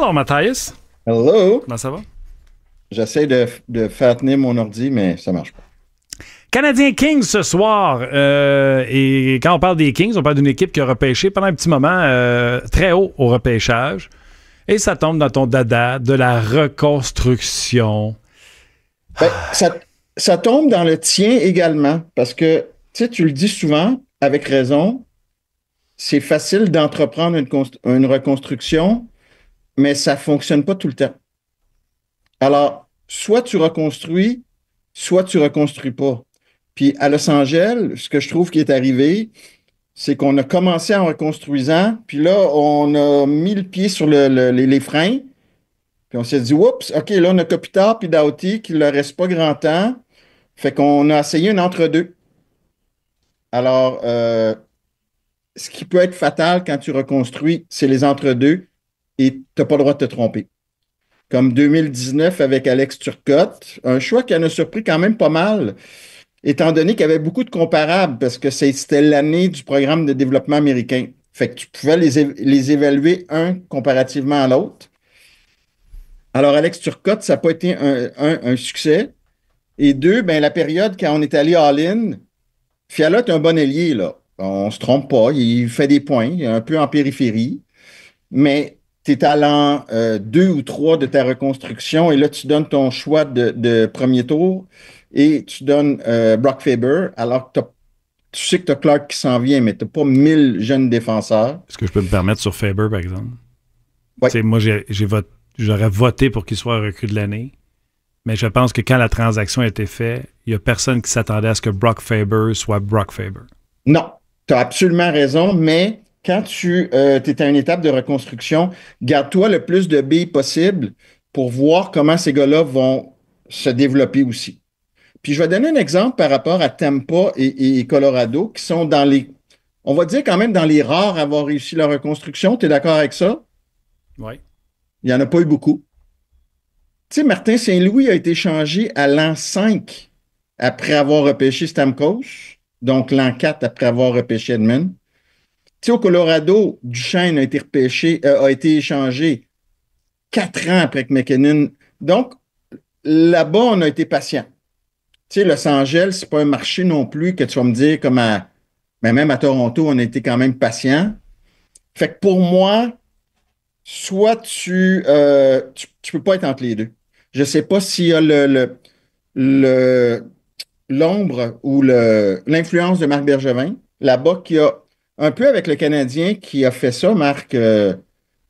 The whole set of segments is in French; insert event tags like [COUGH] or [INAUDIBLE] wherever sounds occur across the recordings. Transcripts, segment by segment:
Hello Mathias. Hello. Comment ça va? J'essaie de, faire tenir mon ordi, mais ça marche pas. Canadien Kings ce soir. Euh, et quand on parle des Kings, on parle d'une équipe qui a repêché pendant un petit moment euh, très haut au repêchage. Et ça tombe dans ton dada de la reconstruction. Ben, ça, tombe dans le tien également, parce que tu le dis souvent, avec raison, c'est facile d'entreprendre une reconstruction mais ça fonctionne pas tout le temps. Alors, soit tu reconstruis, soit tu reconstruis pas. Puis à Los Angeles, ce que je trouve qui est arrivé, c'est qu'on a commencé en reconstruisant, puis là, on a mis le pied sur les, freins, puis on s'est dit, oups, OK, là, on a puis Doughty qui ne leur reste pas grand temps. Fait qu'on a essayé un entre-deux. Alors, euh, ce qui peut être fatal quand tu reconstruis, c'est les entre-deux et tu n'as pas le droit de te tromper. Comme 2019 avec Alex Turcotte, un choix qui en a surpris quand même pas mal, étant donné qu'il y avait beaucoup de comparables, parce que c'était l'année du programme de développement américain. Fait que tu pouvais les, évaluer un comparativement à l'autre. Alors, Alex Turcotte, ça n'a pas été un, un, succès. Et deux, ben, la période quand on est allé all-in, Fiala est un bon ailier, là. On se trompe pas. Il fait des points, un peu en périphérie. Mais tes talents euh, deux ou trois de ta reconstruction, et là, tu donnes ton choix de, premier tour et tu donnes euh, Brock Faber, alors que tu sais que tu as Clark qui s'en vient, mais tu n'as pas 1000 jeunes défenseurs. Est-ce que je peux me permettre sur Faber, par exemple? Oui. Moi, j'aurais voté pour qu'il soit recru de l'année, mais je pense que quand la transaction a été faite, il n'y a personne qui s'attendait à ce que Brock Faber soit Brock Faber. Non, tu as absolument raison, mais quand tu euh, es à une étape de reconstruction, garde-toi le plus de billes possible pour voir comment ces gars-là vont se développer aussi. Puis je vais donner un exemple par rapport à Tampa et, Colorado, qui sont dans les, on va dire quand même dans les rares à avoir réussi la reconstruction. Tu es d'accord avec ça? Oui. Il n'y en a pas eu beaucoup. Tu sais, Martin Saint-Louis a été changé à l'an 5 après avoir repêché Stamkos, donc l'an 4 après avoir repêché Edmund sais, au Colorado, Duchesne a été repêché, euh, a été échangé quatre ans après que McKinnon. Donc, là-bas, on a été patient. Tu sais, Los Angeles, c'est pas un marché non plus que tu vas me dire comme à. Mais même à Toronto, on a été quand même patient. Fait que pour moi, soit tu, euh, tu, peux pas être entre les deux. Je sais pas s'il y a le, le l'ombre ou le, l'influence de Marc Bergevin là-bas qui a un peu avec le Canadien qui a fait ça, Marc. Euh,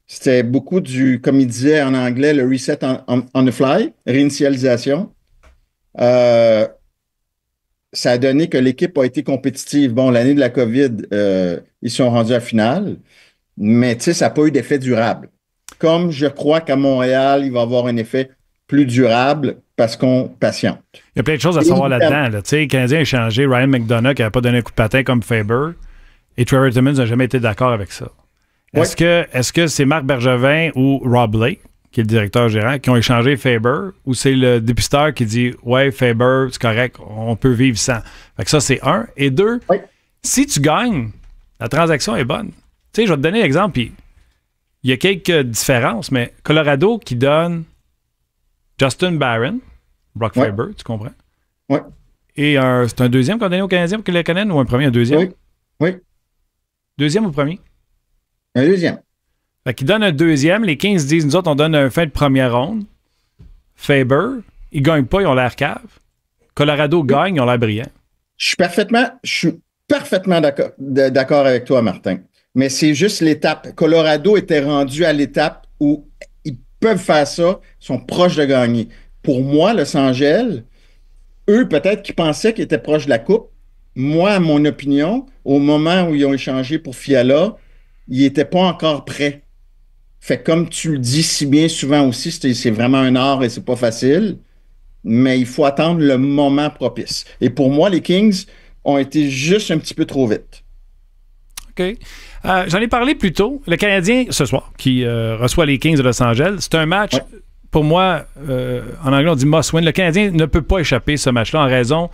c'était beaucoup du, comme il disait en anglais, le reset on, the fly, réinitialisation. Euh, ça a donné que l'équipe a été compétitive. Bon, l'année de la COVID, euh, ils sont rendus à finale, mais tu sais, ça n'a pas eu d'effet durable. Comme je crois qu'à Montréal, il va avoir un effet plus durable parce qu'on patiente. Il y a plein de choses à savoir là-dedans. sais, Le Canadien a changé. Ryan McDonough qui n'a pas donné un coup de patin comme Faber. Et Trevor Timmons n'a jamais été d'accord avec ça. Est-ce que est-ce que c'est Marc Bergevin ou Rob Lay, qui est le directeur général qui ont échangé Faber, ou c'est le dépisteur qui dit Ouais, Faber, c'est correct, on peut vivre sans. Fait ça, c'est un. Et deux, si tu gagnes, la transaction est bonne. Tu sais, je vais te donner l'exemple, puis il y a quelques différences, mais Colorado qui donne Justin Barron, Brock Faber, tu comprends? Oui. Et c'est un deuxième qu'on a donné aux Canadiens pour que le ou un premier, un deuxième? Oui. Oui. Deuxième ou premier? Un deuxième. Fait donne un deuxième. Les 15 disent, nous autres, on donne un fin de première ronde. Faber, ils gagnent pas, ils ont l'air cave. Colorado gagne, ils ont l'air brillant. Je suis parfaitement, je suis parfaitement d'accord avec toi, Martin. Mais c'est juste l'étape. Colorado était rendu à l'étape où ils peuvent faire ça, sont proches de gagner. Pour moi, Los Angeles, eux, peut-être qui pensaient qu'ils étaient proches de la coupe, moi, mon opinion, au moment où ils ont échangé pour Fiala, ils n'étaient pas encore prêts. Fait comme tu le dis si bien souvent aussi, c'est vraiment un art et c'est pas facile, mais il faut attendre le moment propice. Et pour moi, les Kings ont été juste un petit peu trop vite. OK. Euh, j'en ai parlé plus tôt. Le Canadien, ce soir, qui euh, reçoit les Kings de Los Angeles, c'est un match, pour moi, euh, en anglais, on dit must Le Canadien ne peut pas échapper ce match-là en raison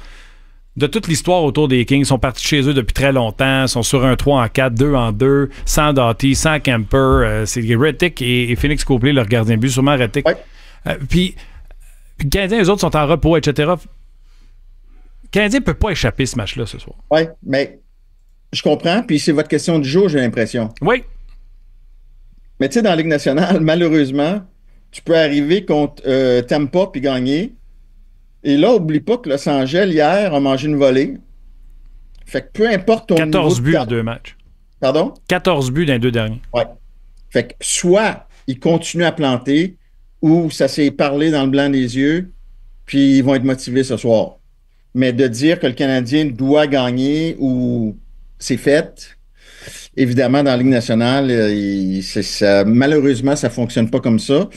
de toute l'histoire autour des Kings. Ils sont partis chez eux depuis très longtemps, sont sur un 3 en 4, 2 en 2, sans Doughty, sans Kemper. Euh, c'est Red et, et, Phoenix Copley, leur gardien but, sûrement Red Ouais. Euh, puis, les Canadiens, les autres sont en repos, etc. Les Canadien ne peut pas échapper ce match-là ce soir. Oui, mais je comprends. Puis c'est votre question du jour, j'ai l'impression. Oui. Mais tu sais, dans la Ligue nationale, malheureusement, tu peux arriver contre euh, Tampa puis gagner et là, oublie pas que le sangel hier, a mangé une volée. Fait que peu importe ton 14 buts dans deux matchs. Pardon? 14 buts dans les deux derniers. Ouais. Fait que soit ils continuent à planter ou ça s'est parlé dans le blanc des yeux, puis ils vont être motivés ce soir. Mais de dire que le Canadien doit gagner ou c'est fait, évidemment, dans la Ligue nationale, euh, malheureusement, ça ne fonctionne pas comme ça.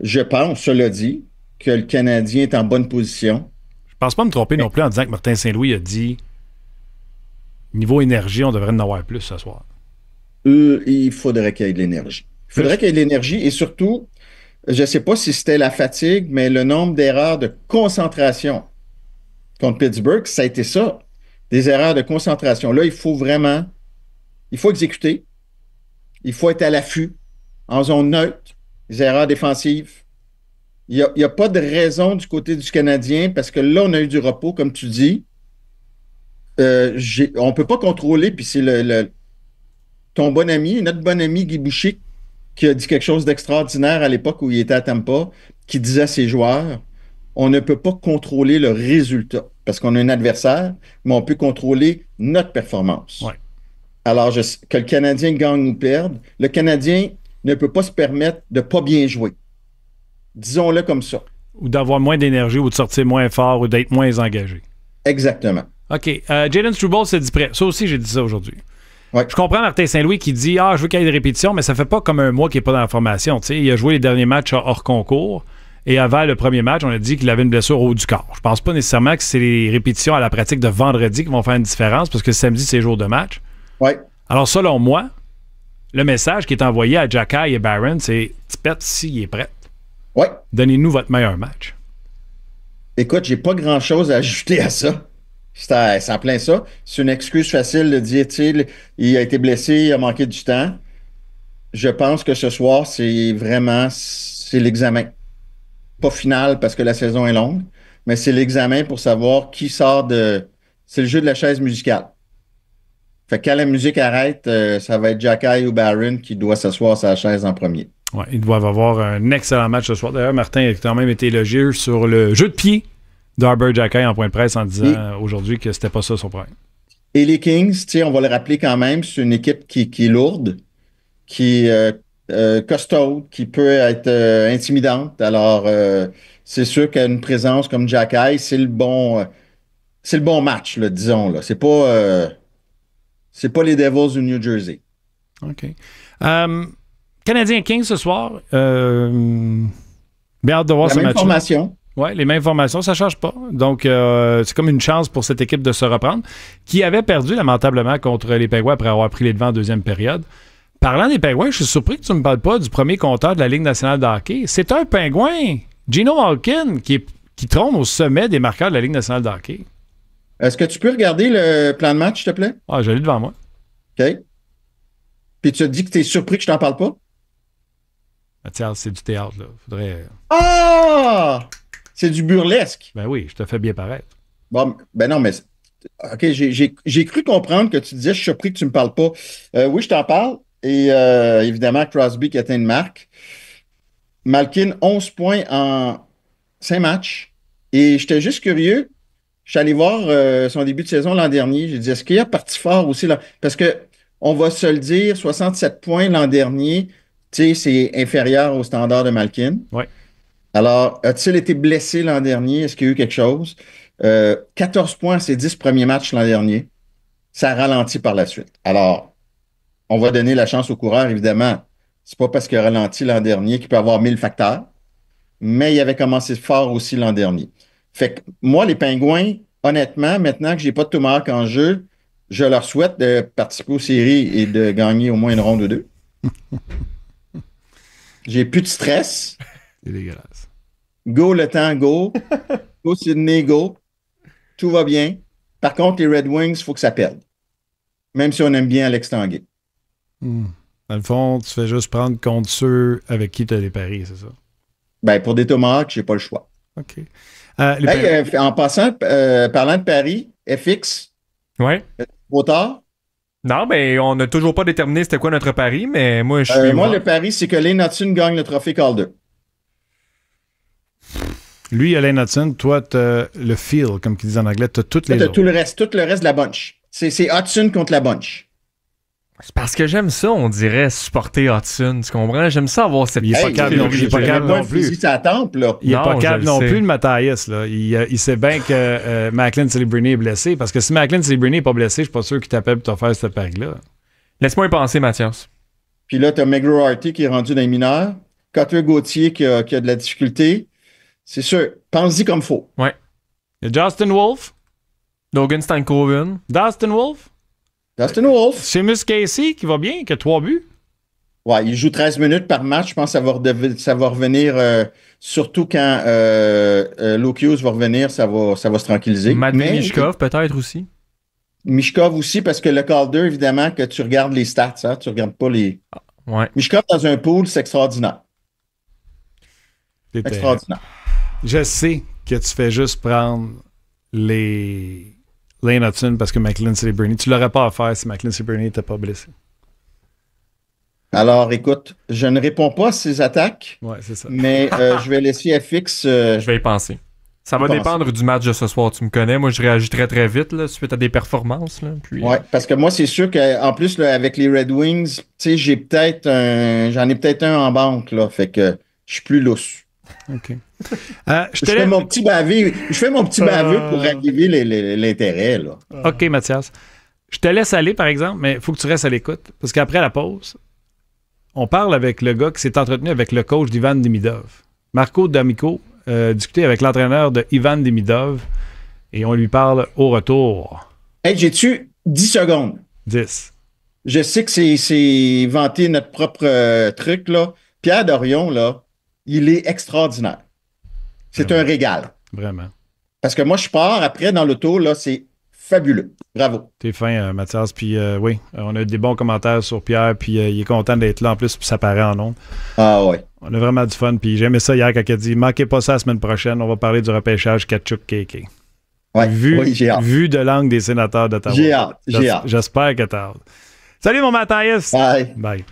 Je pense, cela dit, que le Canadien est en bonne position. Je ne pense pas me tromper non plus en disant que Martin Saint-Louis a dit niveau énergie, on devrait en avoir plus ce soir. Euh, il faudrait qu'il y ait de l'énergie. Il faudrait qu'il y ait de l'énergie et surtout, je ne sais pas si c'était la fatigue, mais le nombre d'erreurs de concentration contre Pittsburgh, ça a été ça. Des erreurs de concentration. Là, il faut vraiment, il faut exécuter. Il faut être à l'affût en zone neutre. Les erreurs défensives, il n'y a, pas de raison du côté du Canadien parce que là, on a eu du repos, comme tu dis. Euh, on ne peut pas contrôler, puis c'est le, ton bon ami, notre bon ami Guy qui a dit quelque chose d'extraordinaire à l'époque où il était à Tampa, qui disait à ses joueurs on ne peut pas contrôler le résultat parce qu'on a un adversaire, mais on peut contrôler notre performance. Alors, que le Canadien gagne ou perde, le Canadien ne peut pas se permettre de pas bien jouer. Disons-le comme ça. Ou d'avoir moins d'énergie, ou de sortir moins fort, ou d'être moins engagé. Exactement. OK. Euh, Jalen Struble, s'est dit prêt. Ça aussi, j'ai dit ça aujourd'hui. Je comprends Martin Saint-Louis qui dit Ah, je veux qu'il y ait des répétitions, mais ça fait pas comme un mois qu'il n'est pas dans la formation. il a joué les derniers matchs hors concours. Et avant le premier match, on a dit qu'il avait une blessure au haut du corps. Je pense pas nécessairement que c'est les répétitions à la pratique de vendredi qui vont faire une différence parce que samedi, c'est jour de match. Ouais. Alors, selon moi, le message qui est envoyé à Jacky et Barron, c'est Tipette, s'il est prêt. Oui. Donnez-nous votre meilleur match. Écoute, j'ai pas grand-chose à [LAUGHS] ajouter à ça. C'est en plein ça. C'est une excuse facile de dire, il, il a été blessé, il a manqué du temps. Je pense que ce soir, c'est vraiment c'est l'examen. Pas final parce que la saison est longue, mais c'est l'examen pour savoir qui sort de. C'est le jeu de la chaise musicale. Fait que quand la musique arrête, euh, ça va être Jacky ou Baron qui doit s'asseoir sa chaise en premier ils doivent avoir un excellent match ce soir. D'ailleurs, Martin a quand même été élogieux sur le jeu de pied d'Arber Jackay en point de presse en disant aujourd'hui que c'était pas ça son problème. Et les Kings, on va le rappeler quand même, c'est une équipe qui, est lourde, qui est euh, euh, costaud, qui peut être euh, intimidante. Alors, c'est sûr qu'une présence comme Jackay, c'est le bon c'est le bon match, disons. Là. C'est pas c'est pas les Devils du New Jersey. OK. Canadien King ce soir. Euh, bien de voir la même Formation. Oui, les mêmes formations, ça ne change pas. Donc, euh, c'est comme une chance pour cette équipe de se reprendre, qui avait perdu lamentablement contre les Pingouins après avoir pris les devants en deuxième période. Parlant des Pingouins, je suis surpris que tu ne me parles pas du premier compteur de la Ligue nationale de hockey. C'est un Pingouin, Gino Hawkins, qui, trône au sommet des marqueurs de la Ligue nationale de hockey. Est-ce que tu peux regarder le plan de match, s'il te plaît? Ah, je l'ai devant moi. OK. Puis tu te dis que tu es surpris que je t'en parle pas? Tiens, c'est du théâtre, là. Faudrait... Euh, ah! C'est du burlesque. Ben oui, je te fais bien paraître. Bon, ben non, mais. OK, j'ai cru comprendre que tu disais, je suis surpris que tu ne me parles pas. Euh, oui, je t'en parle. Et euh, évidemment, Crosby qui atteint une marque. Malkin, 11 points en 5 matchs. Et j'étais juste curieux. Je suis allé voir son début de saison l'an dernier. J'ai dit, est-ce qu'il a parti fort aussi là? Parce que on va se le dire, 67 points l'an dernier sais, c'est inférieur au standard de Malkin. Oui. Alors, a-t-il été blessé l'an dernier? Est-ce qu'il y a eu quelque chose? 14 euh, points à ses 10 premiers matchs l'an dernier. Ça a ralenti par la suite. Alors, on va donner la chance au coureur, évidemment. C'est pas parce qu'il a ralenti l'an dernier qu'il peut avoir 1000 facteurs, mais il avait commencé fort aussi l'an dernier. Fait que moi, les Pingouins, honnêtement, maintenant que j'ai pas de tomahawk en jeu, je leur souhaite de participer aux séries et de gagner au moins une ronde ou deux. [LAUGHS] J'ai plus de stress. C'est dégueulasse. Go le temps, go. go Sydney, go. Tout va bien. Par contre, les Red Wings, il faut que ça perde. Même si on aime bien Alex Tanguay. Hmm. Dans le fond, tu fais juste prendre compte ceux avec qui tu as des paris, c'est ça? Ben, pour des tomahawks, n'ai pas le choix. OK. Euh, euh, en passant, euh, parlant de paris, FX. Ouais. Trop tard. Non, mais on n'a toujours pas déterminé c'était quoi notre pari, mais moi, je euh, suis. moi, le pari, c'est que Lane Hudson gagne le trophée Calder. Lui, Alain Hudson, toi, t'as le feel, comme ils disent en anglais, t'as toutes les. tout le reste, tout le reste de la bunch. C'est Hudson contre la bunch. C'est parce que j'aime ça, on dirait, supporter Hudson. Tu comprends? J'aime ça avoir cette Il est pas capable non plus. Il est pas non plus. Il est pas non plus, le Matthias. Là. Il, sait bien que euh, Macklin est blessé. Parce que si Macklin Celebrini n'est pas blessé, je suis pas sûr qu'il t'appelle pour te faire cette pack-là. Laisse-moi y penser, Mathias. Puis là, tu as harty qui est rendu dans les mineurs. Cutter Gauthier qui a, de la difficulté. C'est sûr. Pense-y comme faut. Ouais. Justin Wolf. Logan Stankoven. Dustin Wolf. Dustin Wolf. Miss Casey qui va bien, qui a trois buts. Ouais, il joue 13 minutes par match. Je pense que ça va, revenir, euh, surtout quand euh, euh va revenir, ça va, ça va se tranquilliser. Mishkov peut-être aussi. Mishkov aussi, parce que le Calder, évidemment, que tu regardes les stats, tu hein, tu regardes pas les. Ah, Mishkov dans un pool, c'est extraordinaire. Extraordinaire. Je sais que tu fais juste prendre les Lane Hudson parce que McLean bernie Tu l'aurais pas à faire si McLean Bernie n'était pas blessé. Alors, écoute, je ne réponds pas à ces attaques. Ouais, c'est ça. Mais euh, [LAUGHS] je vais laisser FX. Euh, je vais y penser. Ça va dépendre du match de ce soir. Tu me connais. Moi, je réagis très, très vite là, suite à des performances. Là, euh. parce que moi, c'est sûr qu'en plus, avec les Red Wings, j'ai peut-être j'en ai peut-être un en banque. Là, fait que je suis plus lousse. OK. Euh, je, fais mon petit bavé, je fais mon petit euh, pour raviver l'intérêt. OK, Mathias. Je te laisse aller, par exemple, mais il faut que tu restes à l'écoute. Parce qu'après la pause, on parle avec le gars qui s'est entretenu avec le coach d'Ivan Demidov. Marco D'Amico euh, discuté avec l'entraîneur de Ivan Demidov et on lui parle au retour. Hey, j'ai-tu 10 secondes? 10. Je sais que c'est vanter notre propre euh, truc, là. Pierre Dorion, là, il est extraordinaire. C'est un régal. Vraiment. Parce que moi, je pars après dans l'auto, là, c'est fabuleux. Bravo. T'es fin, euh, Mathias. Puis euh, oui, euh, on a des bons commentaires sur Pierre, puis il est content d'être là en plus, puis ça paraît en ondes. Ah ouais. On a vraiment du fun, puis j'aimais ça hier quand il a dit manquez pas ça la semaine prochaine, on va parler du repêchage Kachuk KK. oui, j'ai hâte. Vu de l'angle des sénateurs d'Ottawa. J'ai hâte, j'ai hâte. J'espère que t'as hâte. Salut mon Mathias. Bye. Bye.